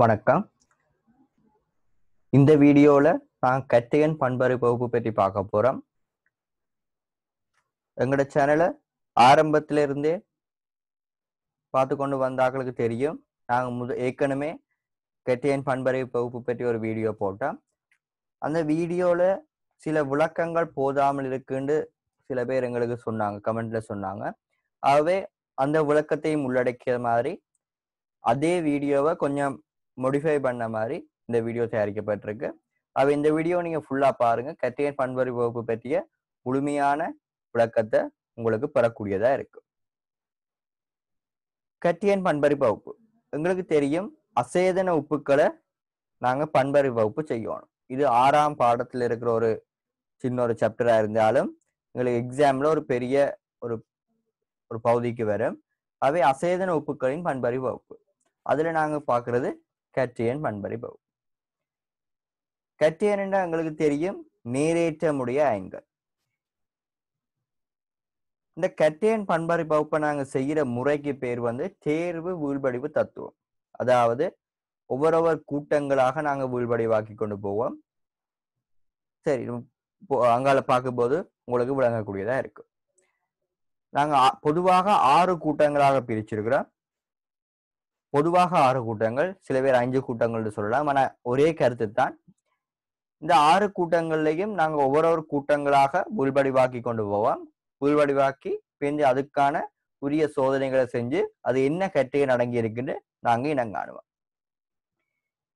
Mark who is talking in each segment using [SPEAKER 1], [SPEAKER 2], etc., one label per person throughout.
[SPEAKER 1] வணக்கம் இந்த வீடியோவில் நான் கத்தியன் பண்பறை பகுப்பு பற்றி பார்க்க போகிறோம் எங்களோட சேனலை ஆரம்பத்துல இருந்தே பார்த்து கொண்டு வந்தாக்களுக்கு தெரியும் நாங்கள் முத ஏற்கனவே கத்தியன் பண்பறை பகுப்பு பற்றி ஒரு வீடியோ போட்டோம் அந்த வீடியோவில் சில விளக்கங்கள் போதாமல் இருக்குன்னு சில பேர் எங்களுக்கு சொன்னாங்க கமெண்ட்ல சொன்னாங்க ஆகவே அந்த விளக்கத்தையும் உள்ளடக்கிய மாதிரி அதே வீடியோவை கொஞ்சம் மோடிஃபை பண்ண மாதிரி இந்த வீடியோ தயாரிக்கப்பட்டிருக்கு அப்போ இந்த வீடியோ நீங்கள் ஃபுல்லாக பாருங்கள் கத்தியன் பண்பறி வகுப்பு பற்றிய முழுமையான விளக்கத்தை உங்களுக்கு பெறக்கூடியதாக இருக்கும் கத்தியன் பண்பறி வகுப்பு எங்களுக்கு தெரியும் அசேதன உப்புக்களை நாங்கள் பண்பறி வகுப்பு செய்யணும் இது ஆறாம் பாடத்தில் இருக்கிற ஒரு சின்ன ஒரு சாப்டராக இருந்தாலும் எங்களுக்கு எக்ஸாமில் ஒரு பெரிய ஒரு ஒரு பகுதிக்கு வரும் அவை அசேதன உப்புக்களின் பண்பறி வகுப்பு அதில் நாங்கள் பார்க்குறது கற்றியன் பண்படி பகு கற்றியன் என்றால் எங்களுக்கு தெரியும் நீரேற்றமுடைய அயன்கள் இந்த கற்றியன் பண்படி பகுப்பை நாங்கள் செய்கிற முறைக்கு பேர் வந்து தேர்வு வீழ்படிவு தத்துவம் அதாவது ஒவ்வொருவர் கூட்டங்களாக நாங்கள் வீழ்படிவாக்கி கொண்டு போவோம் சரி அங்கால பார்க்கும்போது உங்களுக்கு விளங்கக்கூடியதா இருக்கும் நாங்கள் பொதுவாக ஆறு கூட்டங்களாக பிரிச்சிருக்கிறோம் பொதுவாக ஆறு கூட்டங்கள் சில பேர் அஞ்சு கூட்டங்கள்னு சொல்லலாம் ஆனால் ஒரே கருத்து தான் இந்த ஆறு கூட்டங்கள்லையும் நாங்கள் ஒவ்வொரு கூட்டங்களாக உள்வடிவாக்கி கொண்டு போவோம் உள்வடிவாக்கி பிரிஞ்சு அதுக்கான உரிய சோதனைகளை செஞ்சு அது என்ன கற்றையை நடங்கி இருக்குன்னு நாங்கள் இனம் காணுவோம்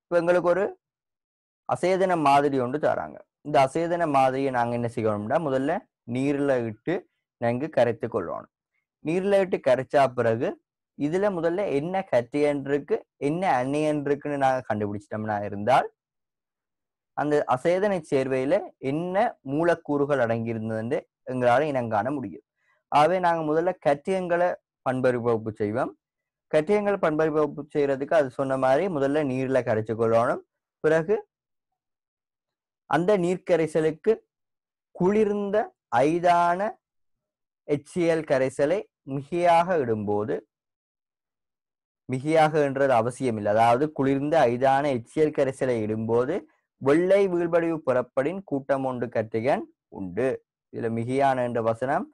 [SPEAKER 1] இப்போ எங்களுக்கு ஒரு அசேதன மாதிரி ஒன்று தராங்க இந்த அசேதன மாதிரியை நாங்கள் என்ன செய்யணும்னா முதல்ல நீரில் இட்டு நாங்கள் கரைத்து கொள்ளணும் நீரில் இட்டு கரைச்சா பிறகு இதுல முதல்ல என்ன கத்தியன் இருக்கு என்ன அன்னியன் இருக்குன்னு நாங்க கண்டுபிடிச்சிட்டோம்னா இருந்தால் அந்த அசேதனை சேர்வையில என்ன மூலக்கூறுகள் அடங்கியிருந்தது எங்களால காண முடியும் ஆகவே நாங்க முதல்ல கத்தியங்களை பண்பறிப்பகுப்பு செய்வோம் கட்டியங்களை பண்பறிப்பகுப்பு செய்யறதுக்கு அது சொன்ன மாதிரி முதல்ல நீர்ல கரைச்சு கொள்ளணும் பிறகு அந்த நீர்க்கரைசலுக்கு குளிர்ந்த ஐதான எச்சியல் கரைசலை மிகையாக இடும்போது மிகையாக என்றது அவசியம் இல்லை அதாவது குளிர்ந்த ஐதான எச்சியல் கரைசலை இடும்போது வெள்ளை வீழ்படிவு புறப்படின் கூட்டம் ஒன்று கட்டிகன் உண்டு இதுல மிகையான என்ற வசனம்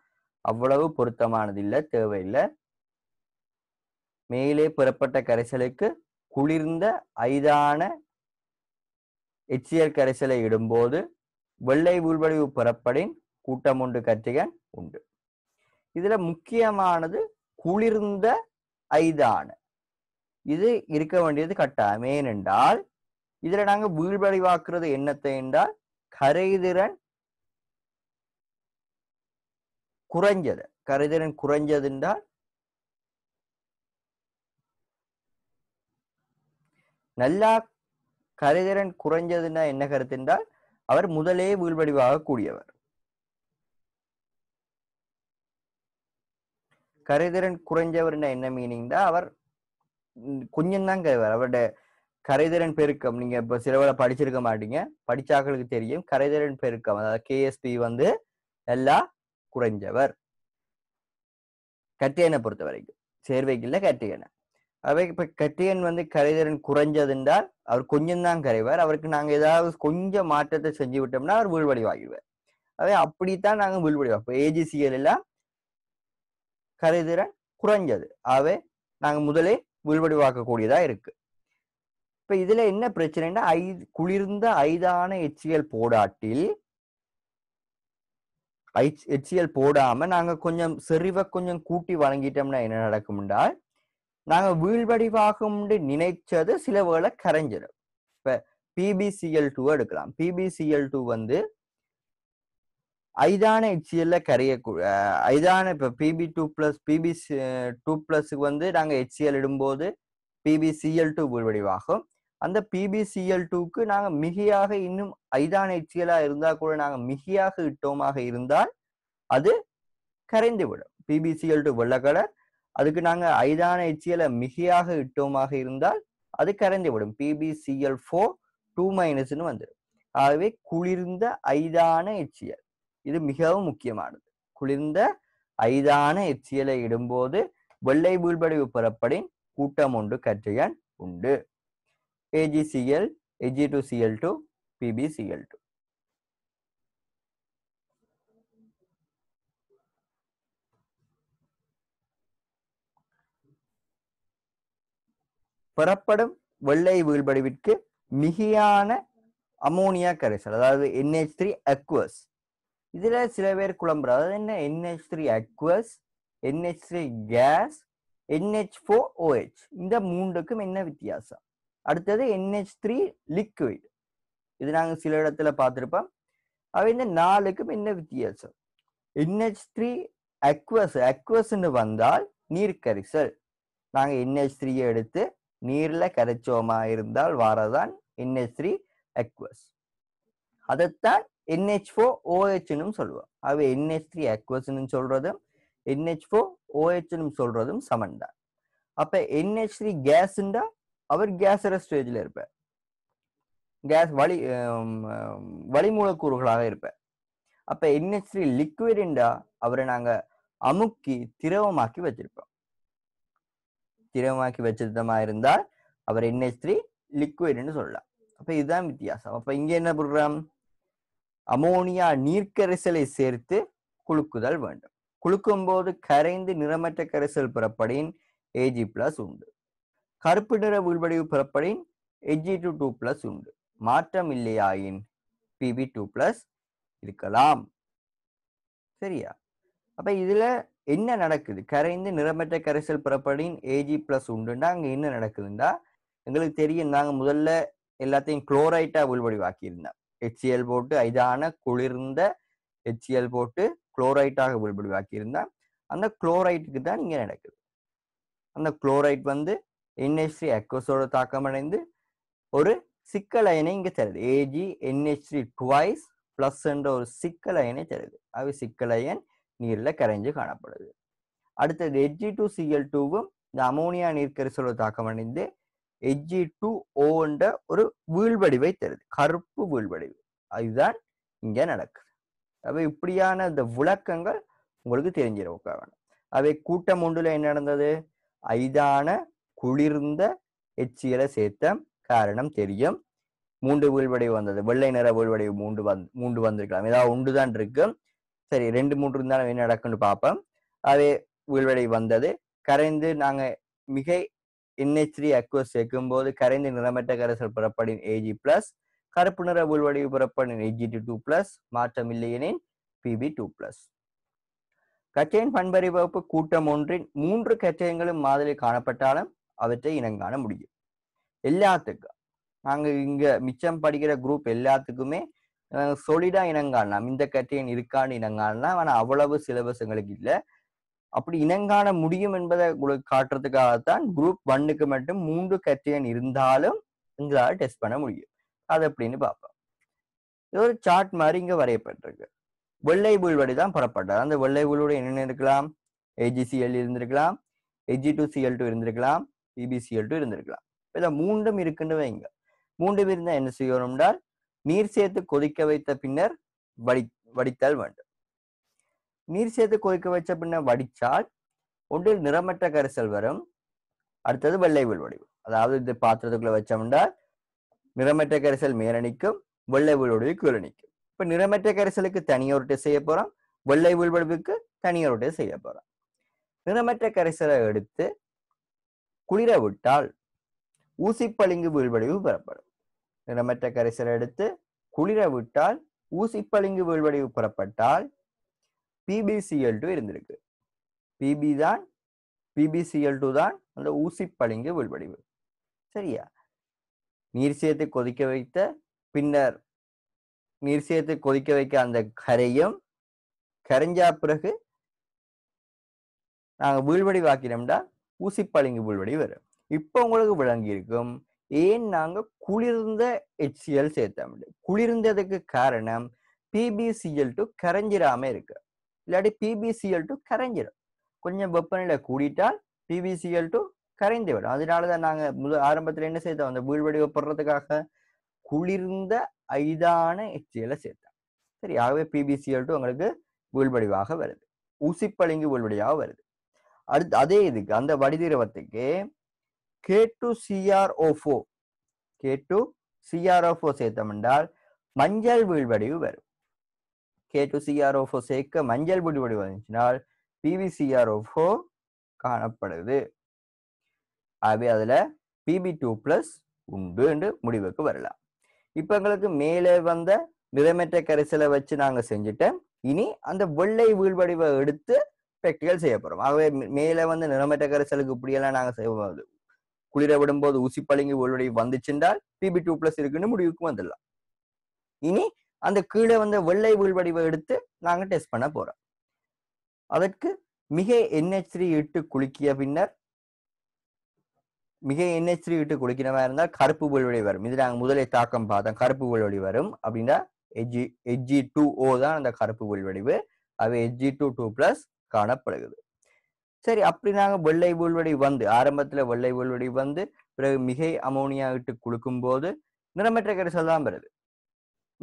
[SPEAKER 1] அவ்வளவு பொருத்தமானது இல்லை தேவையில்லை மேலே புறப்பட்ட கரைசலுக்கு குளிர்ந்த ஐதான எச்சியல் கரைசலை இடும்போது வெள்ளை வீழ்வடிவு புறப்படின் கூட்டம் ஒன்று கத்திகன் உண்டு இதுல முக்கியமானது குளிர்ந்த ஐதான இது இருக்க வேண்டியது கட்டாயம் ஏனென்றால் இதுல நாங்க வீழ்வடைவாக்குறது என்னத்தை என்றால் கரைதிறன் குறைஞ்சது கரைதிறன் குறைஞ்சது என்றால் நல்லா கரைதிறன் குறைஞ்சதுன்னா என்ன கருத்து என்றால் அவர் முதலே வீழ்வடிவாக கூடியவர் கரைதிறன் குறைஞ்சவர் என்ன மீனிங் தான் அவர் கொஞ்சம் தாங்க அவரோட கரைதிறன் பெருக்கம் நீங்க இப்ப சிலவரை படிச்சிருக்க மாட்டீங்க படிச்சாக்களுக்கு தெரியும் கரைதரன் பெருக்கம் அதாவது கேஎஸ்பி வந்து எல்லா குறைஞ்சவர் கத்தியனை பொறுத்த வரைக்கும் சேர்வைக்குள்ள கட்டியனை அவை இப்ப கத்தியன் வந்து கரைதிறன் குறைஞ்சது என்றால் அவர் கொஞ்சம் தான் கரைவார் அவருக்கு நாங்க ஏதாவது கொஞ்சம் மாற்றத்தை செஞ்சு விட்டோம்னா அவர் வீழ்வடிவாகிடுவார் அவை அப்படித்தான் நாங்க வீழ்வடிவோம் இப்போ ஏஜிசிகள் எல்லாம் கரைதிறன் குறைஞ்சது அவை நாங்க முதலே உள்வடிவாக்கக்கூடியதாக இருக்கு இப்போ இதில் என்ன பிரச்சனைன்னா ஐ குளிர்ந்த ஐதான எச்சியல் போடாட்டில் ஐச் போடாம போடாமல் நாங்கள் கொஞ்சம் செறிவை கொஞ்சம் கூட்டி வழங்கிட்டோம்னா என்ன நடக்கும்டா நாங்கள் வீழ்வடிவாகும் நினைச்சது சில வேளை கரைஞ்சிடும் இப்போ பிபிசிஎல் டூ எடுக்கலாம் பிபிசிஎல் டூ வந்து ஐதான ஹெச்சிஎல்ல கரைய ஐதான இப்போ P B two plus P B two ப்ளஸுக்கு வந்து நாங்கள் ஹெச்சிஎல் இடும்போது பிபி சிஎல் டூ உள்வடிவாகும் அந்த பிபிசிஎல் டூக்கு நாங்கள் மிகையாக இன்னும் ஐதான ஹெச்சிஎலாக இருந்தால் கூட நாங்கள் மிகையாக இட்டோமாக இருந்தால் அது கரைந்து விடும் பிபிசிஎல் டூ வெள்ளை அதுக்கு நாங்கள் ஐதான ஹெச்சிஎலை மிகையாக இட்டோமாக இருந்தால் அது கரைந்து விடும் பிபிசிஎல் ஃபோர் டூ மைனஸ்னு வந்துடும் ஆகவே குளிர்ந்த ஐதான ஹெச்சிஎல் இது மிகவும் முக்கியமானது குளிர்ந்த ஐதான எச்சியலை இடும்போது வெள்ளை வீழ்படிவு புறப்படின் கூட்டம் ஒன்று கற்றையன் உண்டு A G C L A G two C L two P B C L two புறப்படும் வெள்ளை வீழ்படிவிற்கு மிகையான அமோனியா கரைசல் அதாவது என்ஹெச் த்ரீ அக்வஸ் இதுல சில பேர் குழம்புற அதாவது என்ன N H three aqueous N H three gas N H four O H இந்த மூன்றுக்கும் என்ன வித்தியாசம் அடுத்தது என்ஹெச் த்ரீ லிக்விட் இது நாங்கள் சில இடத்துல பார்த்துருப்போம் அவை இந்த நாலுக்கும் என்ன வித்தியாசம் என்ஹெச் த்ரீ அக்வஸ் அக்வஸ்ன்னு வந்தால் நீர் கரிசல் நாங்கள் என்ஹெச் த்ரீயை எடுத்து நீரில் கரைச்சோமா இருந்தால் வாரதான் என்ஹெச் த்ரீ அக்வஸ் அதைத்தான் என்ஹெச் ஃபோர் ஓஹெச்னும் சொல்லுவோம் அவை என்ஹெச் த்ரீ அக்வஸ்ன்னு சொல்றதும் என்ஹெச் ஃபோர் ஓஹெச்னும் சொல்றதும் சமன் தான் அப்போ என்ஹெச் த்ரீ கேஸ்ண்டா அவர் கேஸர ஸ்டேஜ்ல இருப்பார் கேஸ் வழி வழிமூலக்கூறுகளாக இருப்பார் அப்போ என்ஹெச் த்ரீ லிக்விட்ண்டா அவரை நாங்கள் அமுக்கி திரவமாக்கி வச்சிருப்போம் திரவமாக்கி வச்சிருந்தமா இருந்தால் அவர் என்ஹெச் த்ரீ லிக்விடுன்னு சொல்லலாம் அப்போ இதுதான் வித்தியாசம் அப்போ இங்கே என்ன ப்ரோக்ராம் அமோனியா நீர்க்கரைசலை சேர்த்து குலுக்குதல் வேண்டும் குலுக்கும் போது கரைந்து நிறமற்ற கரைசல் புறப்படின் ஏஜி பிளஸ் உண்டு கருப்பு நிற உள்வடிவு புறப்படின் எஜி டு டூ பிளஸ் உண்டு மாற்றம் இல்லையாயின் பிபி டூ பிளஸ் இருக்கலாம் சரியா அப்ப இதுல என்ன நடக்குது கரைந்து நிறமற்ற கரைசல் புறப்படின் ஏஜி பிளஸ் உண்டுன்னா அங்க என்ன நடக்குதுண்டா எங்களுக்கு தெரியும் நாங்க முதல்ல எல்லாத்தையும் குளோரைட்டா உள்வடிவாக்கி இருந்தோம் ஹெச்சிஎல் போட்டு இதான குளிர்ந்த ஹெச்சிஎல் போட்டு குளோரைட்டாக விடுபடுவாக்கியிருந்தால் அந்த குளோரைட்டுக்கு தான் இங்கே நடக்குது அந்த குளோரைட் வந்து என்ஹெச் த்ரீ தாக்கம் அடைந்து ஒரு சிக்கல் அயனை இங்கே தருது ஏஜி என்ஹெச் த்ரீ டுவைஸ் ப்ளஸ்ன்ற ஒரு சிக்கல் அயனை தருது அது சிக்கல் அயன் நீரில் கரைஞ்சு காணப்படுது அடுத்தது ஹெச்ஜி டூ சிஎல் டூவும் இந்த அமோனியா நீர்க்கரிசோட தாக்கம் அடைந்து E எஜ்ஜி டு ஓன்ற ஒரு வீழ்வடிவை தருது கருப்பு வீழ்வடிவு அதுதான் இங்கே நடக்குது அவை இப்படியான இந்த விளக்கங்கள் உங்களுக்கு தெரிஞ்சிருக்க வேணும் அவை கூட்டம் ஒன்றில் என்ன நடந்தது ஐதான குளிர்ந்த எச்சியலை e சேர்த்த காரணம் தெரியும் மூன்று வீழ்வடைவு வந்தது வெள்ளை நிற வீழ்வடைவு மூன்று வந் மூன்று வந்திருக்கலாம் ஏதாவது ஒன்றுதான் இருக்கு சரி ரெண்டு மூன்று இருந்தாலும் என்ன நடக்குன்னு பார்ப்போம் அதே வீழ்வடை வந்தது கரைந்து நாங்கள் மிக என்ஹெச் த்ரீ அக்வஸ் போது கரைந்த நிறமற்ற கரைசல் புறப்படின் ஏஜி பிளஸ் கருப்பு நிற உள்வடிவு புறப்படின் ஏஜிடி டூ பிளஸ் மாற்றம் இல்லையெனின் பிபி டூ பிளஸ் கச்சையின் பண்பறிவகுப்பு கூட்டம் ஒன்றின் மூன்று கச்சையங்களும் மாதிரி காணப்பட்டாலும் அவற்றை இனங்காண முடியும் எல்லாத்துக்கும் நாங்கள் இங்கே மிச்சம் படிக்கிற குரூப் எல்லாத்துக்குமே சொலிடா இனங்காணலாம் இந்த கச்சையின் இருக்கான்னு இனங்காணலாம் ஆனால் அவ்வளவு சிலபஸ் எங்களுக்கு இல்லை அப்படி இனங்காண முடியும் என்பதை உங்களுக்கு காட்டுறதுக்காகத்தான் குரூப் ஒன்னுக்கு மட்டும் மூன்று கட்சியன் இருந்தாலும் எங்களால் டெஸ்ட் பண்ண முடியும் அது அப்படின்னு பார்ப்போம் இது ஒரு சார்ட் மாதிரி இங்கே வரையப்பட்டிருக்கு வெள்ளை புல்வடி தான் புறப்பட்டார் அந்த வெள்ளை புல்லோட என்னென்ன இருக்கலாம் ஏஜிசிஎல் இருந்திருக்கலாம் எஜி டூ சிஎல் டூ இருந்திருக்கலாம் பிபிசிஎல் டூ இருந்திருக்கலாம் இதை மூன்றும் இருக்குன்னு வைங்க மூன்றும் இருந்தால் என்ன செய்யணும்னால் நீர் சேர்த்து கொதிக்க வைத்த பின்னர் வடி வடித்தல் வேண்டும் நீர் சேர்த்து கொதிக்க வச்ச பின்ன வடித்தால் ஒன்றில் நிறமற்ற கரிசல் வரும் அடுத்தது வெள்ளை வடிவு அதாவது இந்த பாத்திரத்துக்குள்ள வச்சோம்னா நிறமற்ற கரிசல் மேலணிக்கும் வெள்ளை வடிவு கீழணிக்கும் இப்போ நிறமற்ற கரிசலுக்கு தனியாக ரொட்டை செய்ய போகிறோம் வெள்ளை வடிவுக்கு தனியாக ரொட்டை செய்ய போகிறோம் நிறமற்ற கரிசலை எடுத்து குளிர விட்டால் ஊசி பளிங்கு வீழ்வடிவு பெறப்படும் நிறமற்ற கரிசலை எடுத்து குளிர விட்டால் ஊசி பளிங்கு வீழ்வடிவு புறப்பட்டால் பிபிசிஎல் டூ இருந்திருக்கு பிபி தான் பிபிசிஎல் டூ தான் அந்த ஊசி பளிங்கு உள்வடிவு சரியா நீர்சியத்தை கொதிக்க வைத்த பின்னர் நீர்சியத்தை கொதிக்க வைக்க அந்த கரையும் கரைஞ்சா பிறகு நாங்கள் வீழ்வடிவாக்கினோம்னா ஊசி பளிங்கு வீழ்வடி வரும் இப்போ உங்களுக்கு விளங்கி இருக்கும் ஏன் நாங்கள் குளிர்ந்த ஹெச்சிஎல் சேர்த்தோம் குளிர்ந்ததுக்கு காரணம் பிபிசிஎல் டு கரைஞ்சிராம இருக்கு இல்லாட்டி பிபிசிஎல் டூ கரைஞ்சிடும் கொஞ்சம் வெப்பநிலை கூடிட்டால் பிபிசிஎல் டு கரைந்து விடும் அதனால தான் நாங்கள் முழு ஆரம்பத்தில் என்ன செய்தோம் அந்த வீழ் வடிவ போடுறதுக்காக குளிர்ந்த ஐதான எச்சியலை சேர்த்தோம் சரி ஆகவே பிபிசிஎல் டூ உங்களுக்கு வீழ்வடிவாக வருது ஊசிப்பளிங்கு வீழ்வடியாக வருது அடுத்து அதே இதுக்கு அந்த வடிதிரவத்துக்கு K two C R O four K two C R O four சேர்த்தோம் என்றால் மஞ்சள் வீழ்வடிவு வரும் கே டு சிஆர்ஓ ஃபோ சேர்க்க மஞ்சள் பொடி வடிவமைச்சினால் பிபிசிஆர்ஓ ஃபோ காணப்படுது ஆகவே அதில் பிபி டூ பிளஸ் உண்டு என்று முடிவுக்கு வரலாம் இப்போ எங்களுக்கு மேலே வந்த நிறமற்ற கரைசலை வச்சு நாங்கள் செஞ்சுட்டோம் இனி அந்த வெள்ளை வீழ்வடிவை எடுத்து ப்ராக்டிக்கல் செய்ய போகிறோம் ஆகவே மேலே வந்த நிறமற்ற கரைசலுக்கு இப்படியெல்லாம் நாங்கள் செய்வோம் குளிர விடும்போது ஊசி பழுங்கி வீழ்வடிவு வந்துச்சுன்றால் பிபி டூ ப்ளஸ் இருக்குன்னு முடிவுக்கு வந்துடலாம் இனி அந்த கீழே வந்த வெள்ளை வீழ்வடிவை எடுத்து நாங்கள் டெஸ்ட் பண்ண போறோம் அதற்கு மிக என்ஹெச் த்ரீ இட்டு குலுக்கிய பின்னர் மிக என்ஹெச் த்ரீ இட்டு குளிக்கிறவா இருந்தால் கருப்பு வீழ்வடி வரும் இது நாங்கள் முதலே தாக்கம் பார்த்தோம் கருப்பு வீழ்வடி வரும் அப்படின்னா எஜ்ஜி எஜ்ஜி டூ ஓ தான் அந்த கருப்பு வீழ்வடிவு அது எஜ்ஜி டூ டூ பிளஸ் காணப்படுகிறது சரி அப்படி நாங்கள் வெள்ளை வீழ்வடி வந்து ஆரம்பத்தில் வெள்ளை வீழ்வடி வந்து பிறகு மிகை அமோனியா இட்டு குளுக்கும் போது நிறமற்ற கரிசல் தான் வருது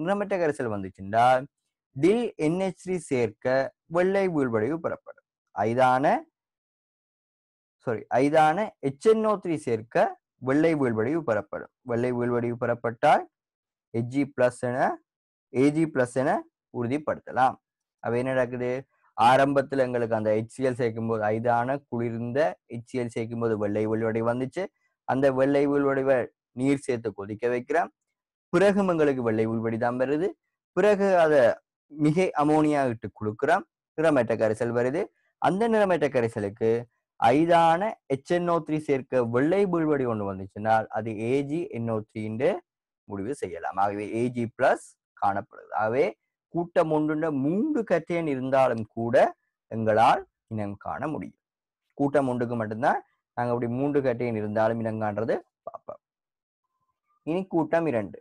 [SPEAKER 1] நிறமற்ற கரைசல் வந்துச்சுண்டால் டில் என்ஹெச் த்ரீ சேர்க்க வெள்ளை வீழ்வடைவு பெறப்படும் ஐதான சாரி ஐதான எச்என்ஓ த்ரீ சேர்க்க வெள்ளை வீழ்வடைவு பெறப்படும் வெள்ளை வீழ்வடைவு பெறப்பட்டால் எஜி பிளஸ் என ஏஜி பிளஸ் என உறுதிப்படுத்தலாம் அவ என்ன நடக்குது ஆரம்பத்தில் எங்களுக்கு அந்த சேர்க்கும் போது ஐதான குளிர்ந்த சேர்க்கும் போது வெள்ளை வீழ்வடை வந்துச்சு அந்த வெள்ளை வீழ்வடைவை நீர் சேர்த்து கொதிக்க வைக்கிறோம் பிறகு எங்களுக்கு வெள்ளை உள்படி தான் வருது பிறகு அதை மிகை அமோனியா இட்டு கொடுக்குறோம் நிறமேற்ற கரைசல் வருது அந்த நிறமேற்ற கரைசலுக்கு ஐதான எச்என்ஓ த்ரீ சேர்க்க வெள்ளை உள்வடி ஒன்று வந்துச்சுனால் அது ஏஜி என்ஓ த்ரீன்னு முடிவு செய்யலாம் ஆகவே ஏஜி பிளஸ் காணப்படுது ஆகவே கூட்டம் ஒன்றுண்ட மூன்று கற்றேன் இருந்தாலும் கூட எங்களால் இனம் காண முடியும் கூட்டம் ஒன்றுக்கு மட்டும்தான் நாங்கள் அப்படி மூன்று கட்டையன் இருந்தாலும் இனம் காண்றது பார்ப்போம் இனி கூட்டம் இரண்டு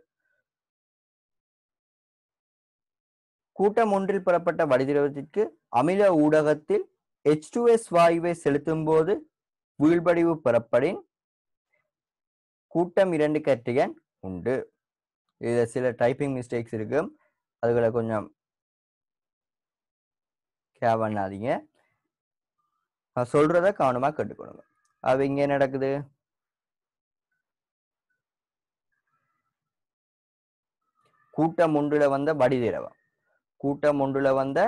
[SPEAKER 1] கூட்டம் ஒன்றில் புறப்பட்ட வடிதிரவத்திற்கு அமில ஊடகத்தில் எச் டூ எஸ் வாயுவை செலுத்தும் போது வீழ்படிவு புறப்படின் கூட்டம் இரண்டு கட்டிகன் உண்டு இதில் சில டைப்பிங் மிஸ்டேக்ஸ் இருக்கு அதுகளை கொஞ்சம் கேவனாதீங்க பண்ணாதீங்க நான் சொல்றத கவனமாக கேட்டுக்கணுங்க அது இங்கே நடக்குது கூட்டம் ஒன்றில் வந்த வடிதிரவம் கூட்டம் ஒன்றுல வந்த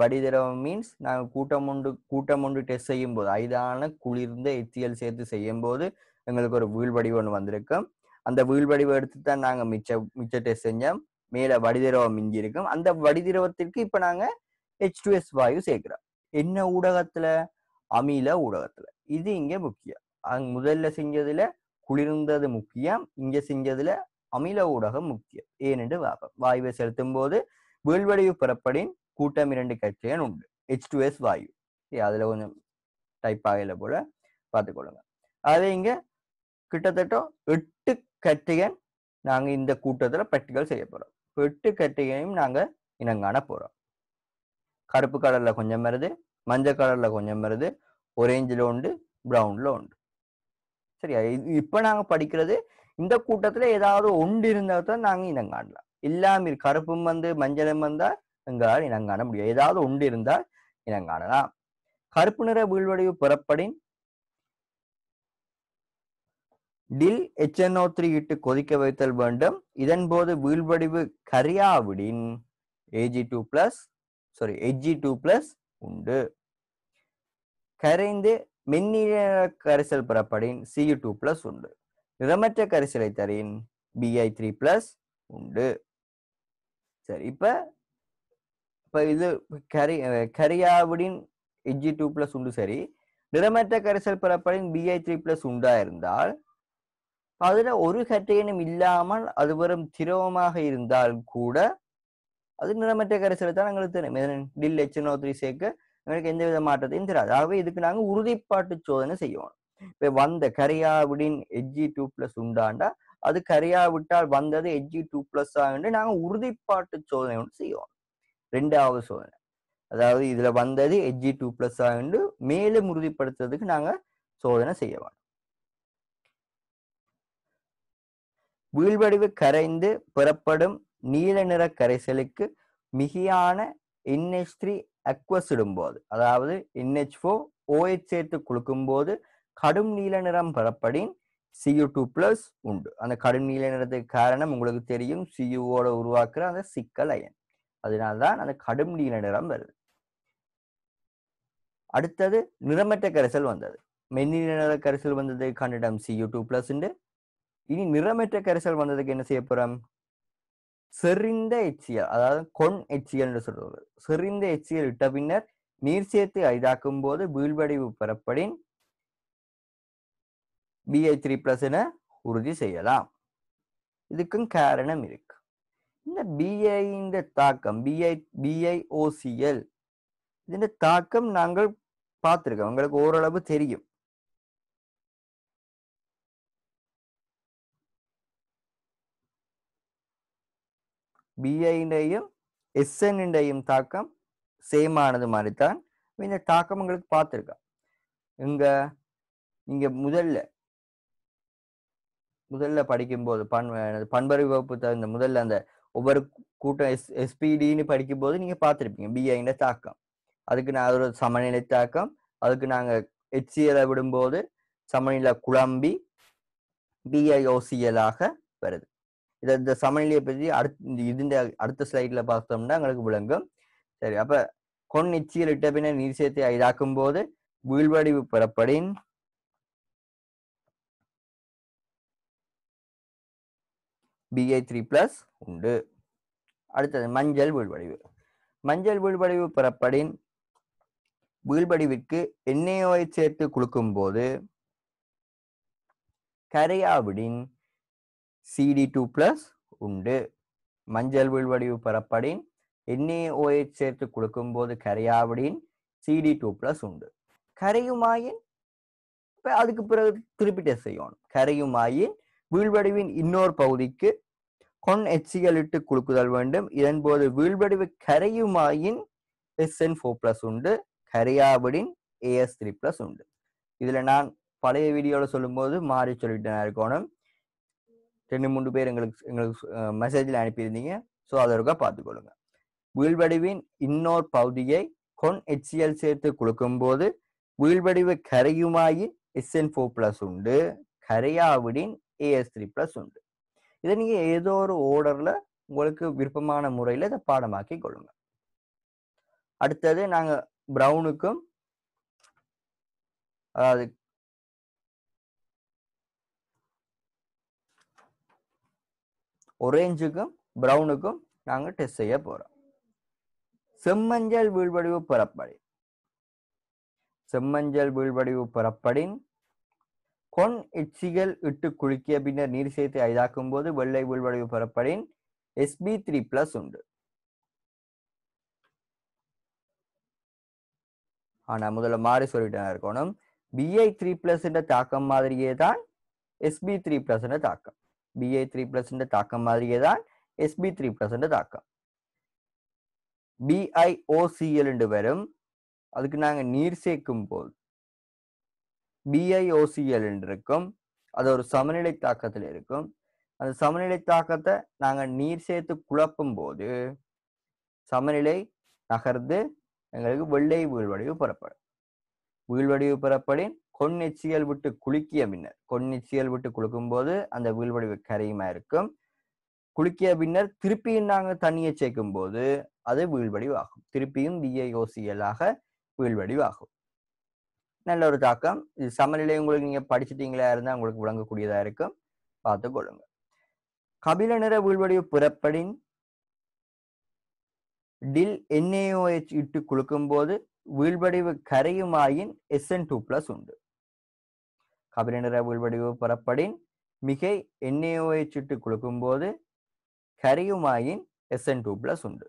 [SPEAKER 1] வடிதிரவம் மீன்ஸ் நாங்கள் கூட்டம் ஒன்று கூட்டம் ஒன்று டெஸ்ட் செய்யும் போது ஐதான குளிர்ந்த எச்சியல் சேர்த்து செய்யும் போது எங்களுக்கு ஒரு வீழ்வடிவு ஒன்று வந்திருக்கும் அந்த வீழ்வடிவை எடுத்து தான் நாங்கள் மிச்ச மிச்ச டெஸ்ட் செஞ்சோம் மேலே வடிதிரவம் மிஞ்சி இருக்கும் அந்த வடிதிரவத்திற்கு இப்போ நாங்கள் ஹெச் டு எஸ் வாயு சேர்க்கிறோம் என்ன ஊடகத்துல அமில ஊடகத்துல இது இங்க முக்கியம் அங் முதல்ல செஞ்சதுல குளிர்ந்தது முக்கியம் இங்க செஞ்சதுல அமில ஊடகம் முக்கியம் ஏனென்று வாப்போம் வாயுவை செலுத்தும் போது வீழ்வடிவு பிறப்படின் கூட்டம் இரண்டு கட்சியன் உண்டு ஹெச் டு எஸ் வாயு அதில் கொஞ்சம் டைப் ஆகல போல பார்த்துக்கொள்ளுங்க அது இங்க கிட்டத்தட்ட எட்டு கட்டையன் நாங்கள் இந்த கூட்டத்தில் பட்டிகள் செய்ய போகிறோம் எட்டு கட்டையனையும் நாங்கள் இனங்காண போகிறோம் கருப்பு கலரில் கொஞ்சம் மருது மஞ்சள் கலரில் கொஞ்சம் மருது ஒரேஞ்சில் உண்டு ப்ரௌனில் உண்டு சரியா இப்போ நாங்கள் படிக்கிறது இந்த கூட்டத்தில் ஏதாவது ஒன்று இருந்தால் தான் நாங்கள் இனங்காணலாம் எல்லாமே கருப்பும் வந்து மஞ்சளும் வந்தா எங்களால் இனங்காண முடியும் ஏதாவது உண்டு இருந்தால் இனங்காணலாம் கருப்பு நிற வீழ்வடிவு புறப்படின் டில் எச்என்ஓ த்ரீ இட்டு கொதிக்க வைத்தல் வேண்டும் இதன் போது வீழ்வடிவு கரியாவிடின் Ag two plus sorry Ag two plus உண்டு கரைந்து மென்னிற கரிசல் புறப்படின் சியு டூ பிளஸ் உண்டு நிறமற்ற கரிசலை தரின் பிஐ த்ரீ பிளஸ் உண்டு சரி இப்ப இப்ப இது கரி கரியாவிடின் எஜி டூ பிளஸ் உண்டு சரி நிறமற்ற கரிசல் பரப்பலின் பிஐ த்ரீ பிளஸ் உண்டா இருந்தால் அதுல ஒரு கட்டையனும் இல்லாமல் அது வரும் திரவமாக இருந்தால் கூட அது நிறமற்ற கரிசலை தான் எங்களுக்கு தெரியும் டில் எச்சனோ த்ரீ சேர்க்க எங்களுக்கு எந்த வித மாற்றத்தையும் தெரியாது ஆகவே இதுக்கு நாங்க உறுதிப்பாட்டு சோதனை செய்யணும் இப்போ வந்த கரியாவுடின் எஜ்ஜி டூ பிளஸ் உண்டாண்டா அது விட்டால் வந்தது எஜ்ஜி டூ பிளஸ் ஆகும் நாங்கள் உறுதிப்பாட்டு சோதனை ஒன்று செய்வோம் ரெண்டாவது சோதனை அதாவது இதுல வந்தது எஜ்ஜி டூ பிளஸ் என்று மேலும் உறுதிப்படுத்துறதுக்கு நாங்கள் சோதனை செய்ய வேண்டும் வீழ்வடிவு கரைந்து புறப்படும் நீல நிற கரைசலுக்கு மிகையான என்ஹெச் த்ரீ அக்வஸ் இடும்போது அதாவது என்ஹெச் ஃபோ ஓஎச் சேர்த்து கொடுக்கும் போது கடும் நீல நிறம் பெறப்படின் சியூ டூ பிளஸ் உண்டு அந்த கடும் நீல நிறத்துக்கு காரணம் உங்களுக்கு தெரியும் சியூவோட உருவாக்குற அந்த சிக்கல் அயன் அதனால தான் அந்த கடும் நீல நிறம் வருது அடுத்தது நிறமற்ற கரைசல் வந்தது மென்னிற நிற கரைசல் வந்தது கண்டிடம் சியூ டூ பிளஸ் இனி நிறமற்ற கரைசல் வந்ததுக்கு என்ன செய்ய போறோம் செறிந்த எச்சியல் அதாவது கொன் எச்சியல் சொல்றது செறிந்த எச்சியல் இட்ட பின்னர் நீர் சேர்த்து அரிதாக்கும் போது வீழ்வடிவு பெறப்படின் பிஐ த்ரீ பிளஸ் உறுதி செய்யலாம் இதுக்கும் காரணம் இருக்கு இந்த பிஐயின் தாக்கம் பிஐ பிஐஓசிஎல் இதன் தாக்கம் நாங்கள் பார்த்துருக்கோம் உங்களுக்கு ஓரளவு தெரியும் பிஐண்டையும் எஸ்என்டையும் தாக்கம் சேம் ஆனது மாதிரி தான் இந்த தாக்கம் உங்களுக்கு பார்த்துருக்கோம் இங்க இங்க முதல்ல முதல்ல படிக்கும்போது பண் பண்பறை வகுப்பு தகுந்த முதல்ல அந்த ஒவ்வொரு கூட்டம் எஸ் எஸ்பிடின்னு படிக்கும்போது நீங்க பார்த்துருப்பீங்க பிஐண்ட தாக்கம் அதுக்கு நான் ஒரு சமநிலை தாக்கம் அதுக்கு நாங்க ஹெச்சிஎலை விடும்போது சமநிலை குழம்பி பிஐஓசிஎலாக வருது இதை இந்த சமநிலையை பற்றி அடுத்த இதுண்ட அடுத்த ஸ்லைடில் பார்த்தோம்னா எங்களுக்கு விளங்கும் சரி அப்போ கொன் நிச்சயம் இட்ட பின்னர் நீர் சேர்த்து இதாக்கும் போது வீழ்வடிவு பெறப்படின் பிஐ த்ரீ பிளஸ் உண்டு அடுத்தது மஞ்சள் வீழ்வடிவு மஞ்சள் வீழ்வடிவு புறப்படின் வீழ்வடிவிற்கு எண்ணெயோவை சேர்த்து கொடுக்கும் போது கரையாவிடின் சிடி டூ பிளஸ் உண்டு மஞ்சள் வீழ்வடிவு பெறப்படின் எண்ணெய் ஓயை சேர்த்து கொடுக்கும் போது கரையாவிடின் சிடி டூ பிளஸ் உண்டு கரையுமாயின் அதுக்கு பிறகு திருப்பிட்டு செய்யணும் கரையுமாயின் வீழ்வடிவின் இன்னொரு பகுதிக்கு கொன் எச்சிகள் இட்டு குலுக்குதல் வேண்டும் இதன்போது வீழ்வடிவு கரையுமாயின் எஸ்என் ஃபோர் பிளஸ் உண்டு கரையாவிடின் ஏஎஸ் த்ரீ பிளஸ் உண்டு இதில் நான் பழைய வீடியோவில் சொல்லும்போது மாறி சொல்லிட்டேன் இருக்கணும் ரெண்டு மூன்று பேர் எங்களுக்கு எங்களுக்கு மெசேஜில் அனுப்பியிருந்தீங்க ஸோ அதற்காக பார்த்துக்கொள்ளுங்க வீழ்வடிவின் இன்னொரு பகுதியை கொன் எச்சிஎல் சேர்த்து கொடுக்கும்போது போது வீழ்வடிவு கரையுமாயின் எஸ்என் ஃபோர் பிளஸ் உண்டு கரையாவிடின் ஏஎஸ் த்ரீ ப்ளஸ் உண்டு இதை நீங்கள் ஏதோ ஒரு ஓர்டரில் உங்களுக்கு விருப்பமான முறையில் இதை பாடமாக்கி கொள்ளுங்க அடுத்தது நாங்கள் ப்ரௌனுக்கும் அதாவது ஒரேஞ்சுக்கும் ப்ரௌனுக்கும் நாங்கள் டெஸ்ட் செய்ய போகிறோம் செம்மஞ்சள் வீழ்வடிவு புறப்படி செம்மஞ்சள் வீழ்வடிவு புறப்படின் கொன் எச்சிகள் இட்டு குளிக்கிய பின்னர் நீர் சேர்த்து ஐதாக்கும் போது வெள்ளை உள்வடைவு பெறப்படின் எஸ்பி த்ரீ பிளஸ் உண்டு ஆனா முதல்ல மாறி சொல்லிட்டு இருக்கணும் பிஐ த்ரீ பிளஸ் தாக்கம் மாதிரியே தான் எஸ்பி த்ரீ பிளஸ் தாக்கம் பிஐ த்ரீ பிளஸ் தாக்கம் மாதிரியே தான் எஸ்பி த்ரீ பிளஸ் தாக்கம் பிஐஓசிஎல் வரும் அதுக்கு நாங்கள் நீர் சேர்க்கும் போது பிஐஓசிஎல் இருக்கும் அது ஒரு சமநிலை தாக்கத்தில் இருக்கும் அந்த சமநிலை தாக்கத்தை நாங்கள் நீர் சேர்த்து குழப்பும் போது சமநிலை நகர்ந்து எங்களுக்கு வெள்ளை வீழ்வடிவு புறப்படும் வீழ்வடிவு புறப்படின் கொன்னிச்சியல் விட்டு குலுக்கிய பின்னர் கொன்னிச்சியல் விட்டு குலுக்கும் போது அந்த வீழ்வடிவு கரையுமா இருக்கும் குலுக்கிய பின்னர் திருப்பியும் நாங்கள் தண்ணியை சேர்க்கும் போது அது வீழ்வடிவு வடிவாகும் திருப்பியும் ஆக வீழ்வடிவு வடிவாகும் நல்ல ஒரு தாக்கம் இது சமநிலை உங்களுக்கு நீங்கள் படிச்சிட்டீங்களா இருந்தால் உங்களுக்கு விளங்கக்கூடியதாக இருக்கும் பார்த்து கொள்ளுங்க கபில நிற வீழ்வடிவு புறப்படின் டில் என்ஏஓஹெச் இட்டு குலுக்கும் போது வீழ்வடிவு கரையுமாயின் எஸ்என் டூ பிளஸ் உண்டு கபில நிற வீழ்வடிவு புறப்படின் மிகை என்ஏஓஹெச் இட்டு குலுக்கும் போது கரையுமாயின் எஸ்என் டூ பிளஸ் உண்டு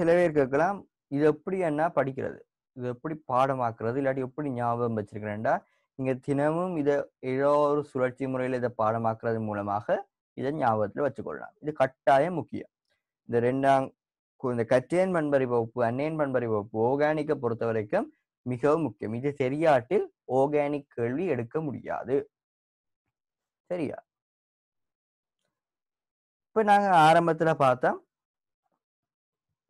[SPEAKER 1] சில பேர் கேட்கலாம் இது எப்படி என்ன படிக்கிறது இதை எப்படி பாடமாக்குறது இல்லாட்டி எப்படி ஞாபகம் வச்சிருக்கிறேன்டா நீங்க தினமும் இதை ஏதோ ஒரு சுழற்சி முறையில் இதை பாடமாக்குறது மூலமாக இதை ஞாபகத்தில் வச்சுக்கொள்ளலாம் இது கட்டாயம் முக்கியம் இந்த ரெண்டாம் இந்த கச்சேன் பண்பறி வகுப்பு அன்னேன் பண்பறி வகுப்பு ஓர்கானிக்கை பொறுத்த வரைக்கும் மிகவும் முக்கியம் இது தெரியாட்டில் ஓர்கானிக் கேள்வி எடுக்க முடியாது சரியா இப்போ நாங்கள் ஆரம்பத்தில் பார்த்தோம்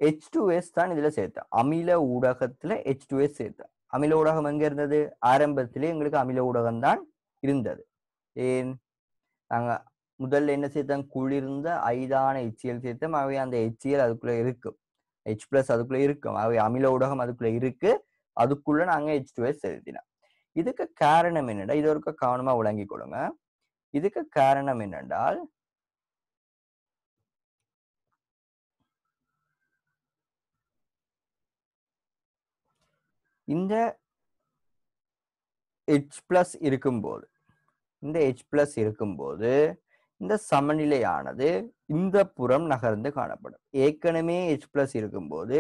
[SPEAKER 1] ஹெச் டூ எஸ் தான் இதில் சேர்த்தேன் அமில ஊடகத்துல ஹெச் டூ சேர்த்தேன் அமில ஊடகம் எங்க இருந்தது ஆரம்பத்திலே எங்களுக்கு அமில ஊடகம் தான் இருந்தது ஏன் நாங்க முதல்ல என்ன சேர்த்தோம் குளிர்ந்த ஐதான எச்சியல் சேர்த்தோம் அவை அந்த எச்சியல் அதுக்குள்ள இருக்கும் ஹெச் பிளஸ் அதுக்குள்ள இருக்கும் அவை அமில ஊடகம் அதுக்குள்ள இருக்கு அதுக்குள்ள நாங்க ஹெச் டூஎஸ் எஸ் செலுத்தினோம் இதுக்கு காரணம் என்னடா இது ஒரு கவனமா விளங்கி கொடுங்க இதுக்கு காரணம் என்னென்றால் இந்த ஹெச் பிளஸ் இருக்கும்போது இந்த ஹெச் பிளஸ் இருக்கும்போது இந்த சமநிலையானது இந்த புறம் நகர்ந்து காணப்படும் ஏற்கனவே ஹெச் பிளஸ் இருக்கும்போது